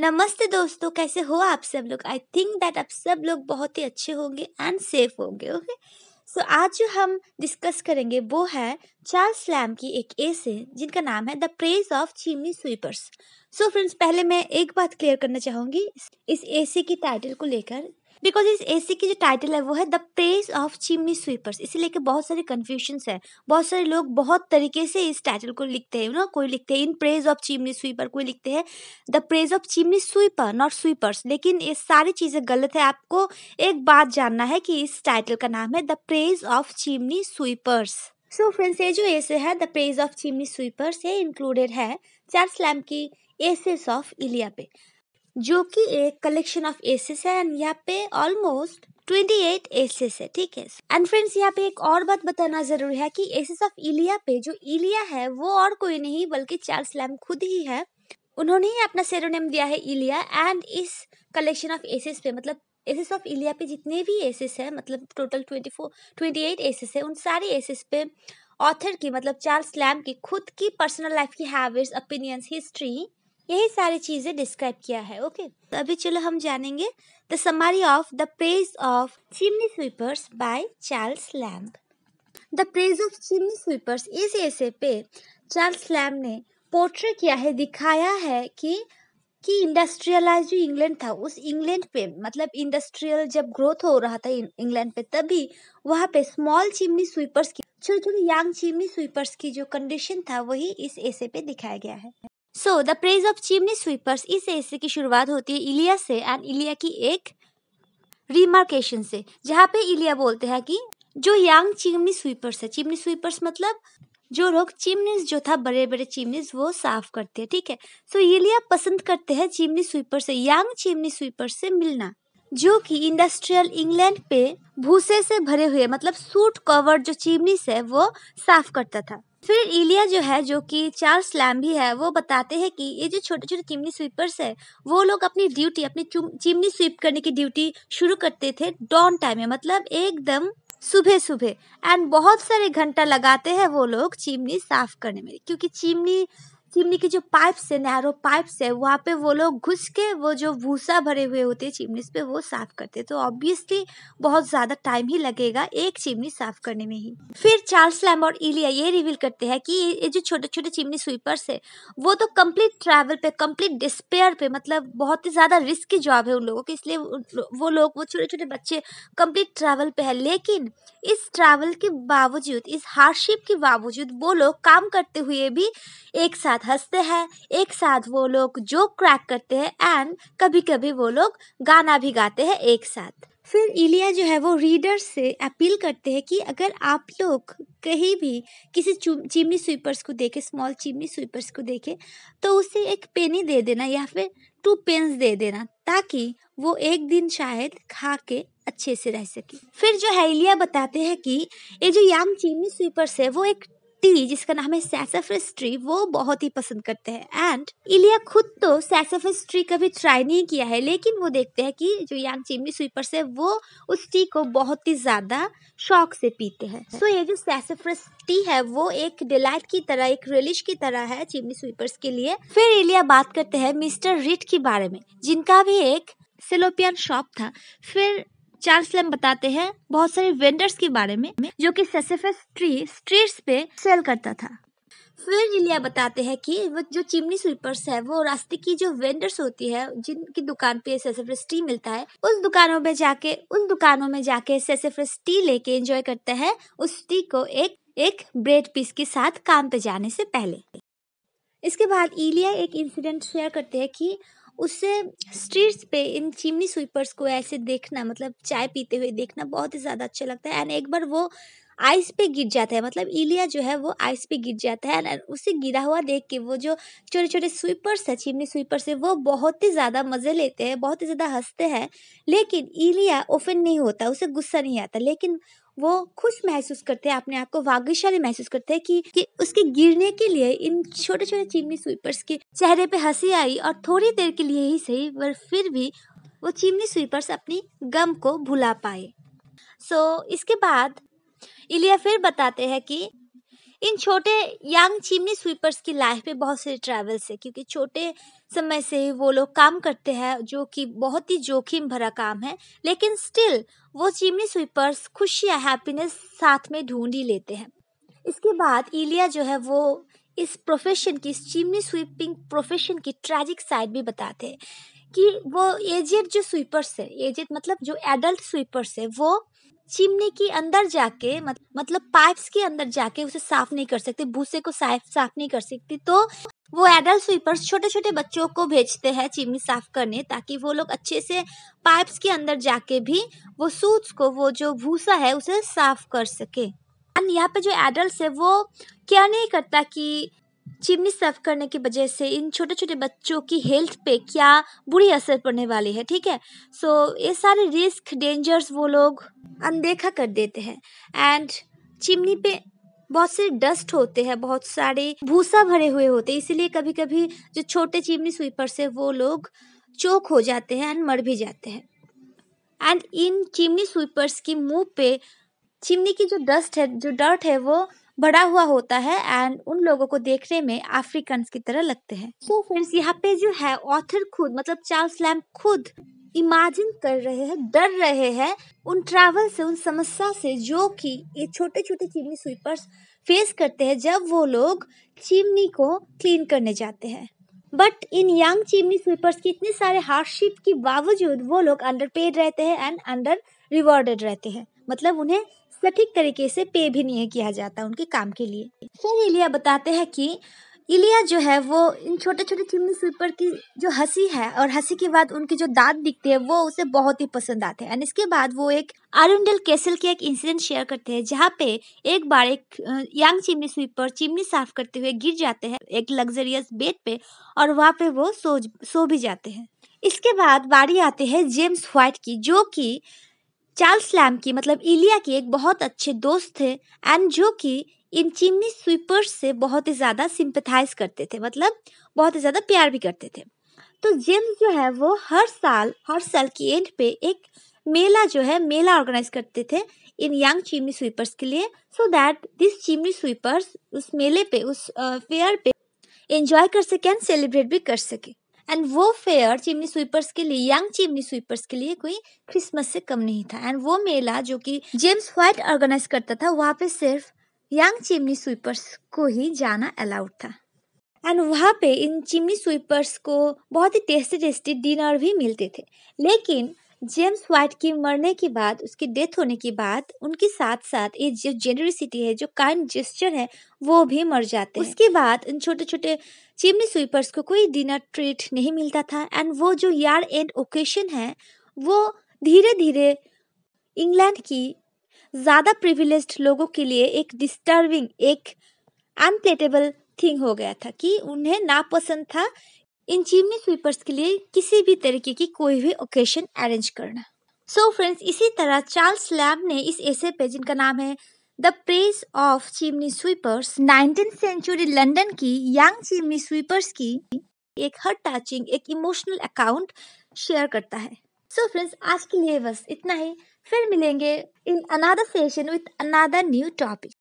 नमस्ते दोस्तों कैसे हो आप सब लोग आई थिंक दैट आप सब लोग बहुत ही अच्छे होंगे एंड सेफ होंगे ओके सो आज जो हम डिस्कस करेंगे वो है चार्ल्स स्लैम की एक ऐसे जिनका नाम है the praise of chimney sweepers so friends पहले मैं एक बात क्लियर करना चाहूंगी इस ऐसे की टाइटल को लेकर बिकॉज इस एसी की जो टाइटल है वो है the praise of chimney sweepers इसे लेके बहुत सारे कन्फ्यूशंस है बहुत सारे लोग बहुत तरीके से इस टाइटल को लिखते हैं ना कोई लिखते हैं in praise of chimney sweeper कोई लिखते हैं the praise of chimney sweeper not sweepers लेकिन ये सारी चीज़ें गलत है आपको एक बात जानना है कि इस टाइटल का नाम है the praise of chimney sweepers so friends ये जो एसे है the praise of chimney sweepers ये इंक्लूडेड है चार्ल्स लैम की एसेस ऑफ इलिया पे जो कि एक कलेक्शन ऑफ एसेस है एंड यहाँ पे ऑलमोस्ट 28 एसेस है ठीक है एंड फ्रेंड्स यहाँ पे एक और बात बताना जरूरी है कि एसेस ऑफ इलिया पे जो इलिया है वो और कोई नहीं बल्कि चार्ल्स लैम खुद ही है उन्होंने ही अपना सेरोनेम दिया है इलिया एंड इस कलेक्शन ऑफ एसेस पे मतलब एसेस ऑफ इलिया पे जितने भी एसेस है मतलब total twenty four twenty eight essays है उन सारे एसेस पे ऑथर की मतलब चार्ल्स लैम की खुद की पर्सनल लाइफ की हैबिट्स ओपिनियंस हिस्ट्री यही सारी चीज़ें डिस्क्राइब किया है ओके तो अभी चलो हम जानेंगे the summary of the praise of chimney sweepers by Charles Lamb the praise of chimney sweepers इस ऐसे पे चार्ल्स लैम्ब ने पोर्ट्रे किया है दिखाया है कि कि इंडस्ट्रियलाइज जो इंग्लैंड था उस इंग्लैंड पे मतलब इंडस्ट्रियल जब ग्रोथ हो रहा था इंग्लैंड पे तभी वहाँ पे स्मॉल चिमनी स्वीपर्स की छोटे छोटे यंग चिमनी स्वीपर्स की जो कंडीशन था वही इस ऐसे पे दिखाया गया है so the praise of chimney sweepers इस ऐसे की शुरुआत होती है इलिया से एंड इलिया की एक रिमार्केशन से जहाँ पे इलिया बोलते हैं कि जो यंग चिमनी स्वीपर्स है चिमनी स्वीपर्स मतलब जो लोग चिमनीज जो था बड़े बड़े चिमनीज वो साफ करते हैं ठीक है सो so, इलिया पसंद करते हैं चिमनी स्वीपर से यंग चिमनी स्वीपर से मिलना जो कि इंडस्ट्रियल इंग्लैंड पे भूसे से भरे हुए मतलब सूट कवर जो चिमनी से वो साफ करता था फिर इलिया जो है जो कि चार्ल्स लैम भी है वो बताते हैं कि ये जो छोटे छोटे चिमनी स्वीपर्स है वो लोग अपनी ड्यूटी अपनी चिमनी स्वीप करने की ड्यूटी शुरू करते थे डॉन टाइम में मतलब एकदम सुबह सुबह एंड बहुत सारे घंटा लगाते हैं वो लोग चिमनी साफ करने में क्योंकि चिमनी चिमनी के जो पाइप्स है नैरो पाइप्स है वहाँ पे वो लोग घुस के वो जो भूसा भरे हुए होते हैं चिमनीस पे वो साफ करते तो ऑब्वियसली बहुत ज़्यादा टाइम ही लगेगा एक चिमनी साफ करने में ही फिर चार्ल्स लैम और इलिया ये रिवील करते हैं कि ये जो छोटे छोटे चिमनी स्वीपर्स है वो तो कम्प्लीट ट्रैवल पे कम्प्लीट डिस्पेयर पे मतलब बहुत ही ज़्यादा रिस्क की जॉब है उन लोगों की इसलिए वो लोग वो छोटे छोटे बच्चे कम्प्लीट ट्रैवल पे है लेकिन इस ट्रैवल के बावजूद इस हार्डशिप के बावजूद वो लोग काम करते हुए भी एक साथ साथ हंसते हैं एक साथ वो लोग जोक क्रैक करते हैं एंड कभी कभी वो लोग गाना भी गाते हैं एक साथ फिर इलिया जो है वो रीडर से अपील करते हैं कि अगर आप लोग कहीं भी किसी चिमनी स्वीपर्स को देखे स्मॉल चिमनी स्वीपर्स को देखे तो उसे एक पेनी दे देना या फिर टू पेन्स दे देना ताकि वो एक दिन शायद खा के अच्छे से रह सके फिर जो है इलिया बताते हैं कि ये जो यंग चिमनी स्वीपर्स है वो एक टी जिसका नाम है सैसाफ्रिस ट्री वो बहुत ही पसंद करते हैं एंड इलिया खुद तो सैसाफ्रिस ट्री कभी ट्राई नहीं किया है लेकिन वो देखते हैं कि जो यंग चिमनी स्वीपर है वो उस टी को बहुत ही ज्यादा शौक से पीते हैं सो so, ये जो सैसाफ्रिस टी है वो एक डिलाइट की तरह एक रिलिश की तरह है चिमनी स्वीपर्स के लिए फिर इलिया बात करते हैं मिस्टर रिट के बारे में जिनका भी एक सेलोपियन शॉप था फिर चार्ल्स लैम बताते हैं बहुत सारे वेंडर्स के बारे में जो कि सेसेफस ट्री स्ट्रीट्स पे सेल करता था फिर इलिया बताते हैं कि वो जो चिमनी स्वीपर्स है वो रास्ते की जो वेंडर्स होती है जिनकी दुकान पे सेसेफ्रेस टी मिलता है उस दुकानों में जाके उन दुकानों में जाके सेसेफ्रेस टी लेके एंजॉय करते हैं उस टी को एक एक ब्रेड पीस के साथ काम पे जाने से पहले इसके बाद इलिया एक इंसिडेंट शेयर करते हैं कि उससे स्ट्रीट्स पे इन चिमनी स्वीपर्स को ऐसे देखना मतलब चाय पीते हुए देखना बहुत ही ज़्यादा अच्छा लगता है एंड एक बार वो आइस पे गिर जाता है मतलब इलिया जो है वो आइस पे गिर जाता है एंड उसे गिरा हुआ देख के वो जो छोटे छोटे स्वीपर्स है चिमनी स्वीपर्स है वो बहुत ही ज़्यादा मज़े लेते हैं बहुत ही ज़्यादा हंसते हैं लेकिन इलिया ओफन नहीं होता उसे गुस्सा नहीं आता लेकिन वो खुश महसूस करते हैं अपने आप को भाग्यशाली महसूस करते हैं कि, कि उसके गिरने के लिए इन छोटे छोटे चिमनी स्वीपर्स के चेहरे पे हंसी आई और थोड़ी देर के लिए ही सही पर फिर भी वो चिमनी स्वीपर्स अपनी गम को भुला पाए सो so, इसके बाद इलिया फिर बताते हैं कि इन छोटे यंग चिमनी स्वीपर्स की लाइफ में बहुत सारे ट्रैवल्स है क्योंकि छोटे समय से ही वो लोग काम करते हैं जो कि बहुत ही जोखिम भरा काम है लेकिन स्टिल वो चिमनी स्वीपर्स खुशी या हैप्पीनेस साथ में ढूंढ ही लेते हैं इसके बाद इलिया जो है वो इस प्रोफेशन की इस चिमनी स्वीपिंग प्रोफेशन की ट्रैजिक साइड भी बताते हैं कि वो एजेड जो स्वीपर्स है एजेड मतलब जो एडल्ट स्वीपर्स है वो चिमनी के अंदर जाके मतलब पाइप्स के अंदर जाके उसे साफ नहीं कर सकते भूसे को साफ साफ नहीं कर सकती तो वो एडल्ट स्वीपर्स छोटे छोटे बच्चों को भेजते हैं चिमनी साफ करने ताकि वो लोग अच्छे से पाइप्स के अंदर जाके भी वो सूट्स को वो जो भूसा है उसे साफ कर सके एंड यहाँ पे जो एडल्ट है वो क्या नहीं करता कि चिमनी साफ करने की वजह से इन छोटे छोटे बच्चों की हेल्थ पे क्या बुरी असर पड़ने वाली है ठीक है सो so, ये सारे रिस्क डेंजर्स वो लोग अनदेखा कर देते हैं एंड चिमनी पे बहुत से डस्ट होते हैं बहुत सारे भूसा भरे हुए होते हैं इसीलिए कभी कभी जो छोटे चिमनी स्वीपर से वो लोग चोक हो जाते हैं एंड मर भी जाते हैं एंड इन चिमनी स्वीपर्स की मुंह पे चिमनी की जो डस्ट है जो डर्ट है वो बड़ा हुआ होता है एंड उन लोगों को देखने में अफ्रीकन की तरह लगते हैं सो फ्रेंड्स यहाँ पे जो है ऑथर खुद मतलब चार्ल्स लैम खुद इमेजिन कर रहे हैं डर रहे हैं उन ट्रैवल से उन समस्या से जो कि ये छोटे छोटे चिमनी स्वीपर्स फेस करते हैं जब वो लोग चिमनी को क्लीन करने जाते हैं बट इन यंग चिमनी स्वीपर्स के इतने सारे हार्डशिप के बावजूद वो लोग अंडर पेड रहते हैं एंड अंडर रिवॉर्डेड रहते हैं मतलब उन्हें सटीक तरीके से पे भी नहीं किया जाता उनके काम के लिए फिर इलिया बताते हैं कि इलिया जो है वो इन छोटे छोटे चिमनी स्वीपर की जो हंसी है और हंसी के बाद उनके जो दांत दिखते हैं वो उसे बहुत ही पसंद आते हैं एंड इसके बाद वो एक आरुंडल केसल के एक इंसिडेंट शेयर करते हैं जहाँ पे एक बार एक यंग चिमनी स्वीपर चिमनी साफ करते हुए गिर जाते हैं एक लग्जरियस बेड पे और वहाँ पे वो सो सो भी जाते हैं इसके बाद बारी आते हैं जेम्स व्हाइट की जो की चार्ल्स लैम की मतलब इलिया की एक बहुत अच्छे दोस्त थे एंड जो कि इन चिमनी स्वीपर्स से बहुत ही ज़्यादा सिंपथाइज करते थे मतलब बहुत ही ज़्यादा प्यार भी करते थे तो जेम्स जो है वो हर साल हर साल की एंड पे एक मेला जो है मेला ऑर्गेनाइज करते थे इन यंग चिमनी स्वीपर्स के लिए so that this chimney sweepers उस मेले पे उस फेयर पे एंजॉय कर सके एंड सेलिब्रेट भी कर सके एंड वो फेयर चिमनी स्वीपर्स के लिए यंग चिमनी स्वीपर्स के लिए कोई क्रिसमस से कम नहीं था एंड वो मेला जो कि जेम्स व्हाइट ऑर्गेनाइज करता था वहाँ पे सिर्फ यंग चिमनी स्वीपर्स को ही जाना अलाउड था एंड वहाँ पे इन चिमनी स्वीपर्स को बहुत ही टेस्टी टेस्टी डिनर भी मिलते थे लेकिन जेम्स वाइट की मरने के बाद उसकी डेथ होने के बाद उनके साथ साथ ये जो जेनरसिटी है जो काइंड जेस्चर है वो भी मर जाते हैं उसके बाद इन छोटे छोटे चिमनी स्वीपर्स को कोई डिनर ट्रीट नहीं मिलता था एंड वो जो यार एंड ओकेशन है वो धीरे धीरे इंग्लैंड की ज़्यादा प्रिविलेज लोगों के लिए एक डिस्टर्बिंग एक अनप्लेटेबल थिंग हो गया था कि उन्हें नापसंद था इन चिमनी स्वीपर्स के लिए किसी भी तरीके की कोई भी ओकेशन अरेंज करना सो so फ्रेंड्स इसी तरह चार्ल्स लैब ने इस ऐसे पे जिनका नाम है the praise of chimney sweepers nineteen century London की यंग चिमनी स्वीपर्स की एक हर टचिंग एक इमोशनल अकाउंट शेयर करता है सो so फ्रेंड्स आज के लिए बस इतना ही फिर मिलेंगे in another session with another new topic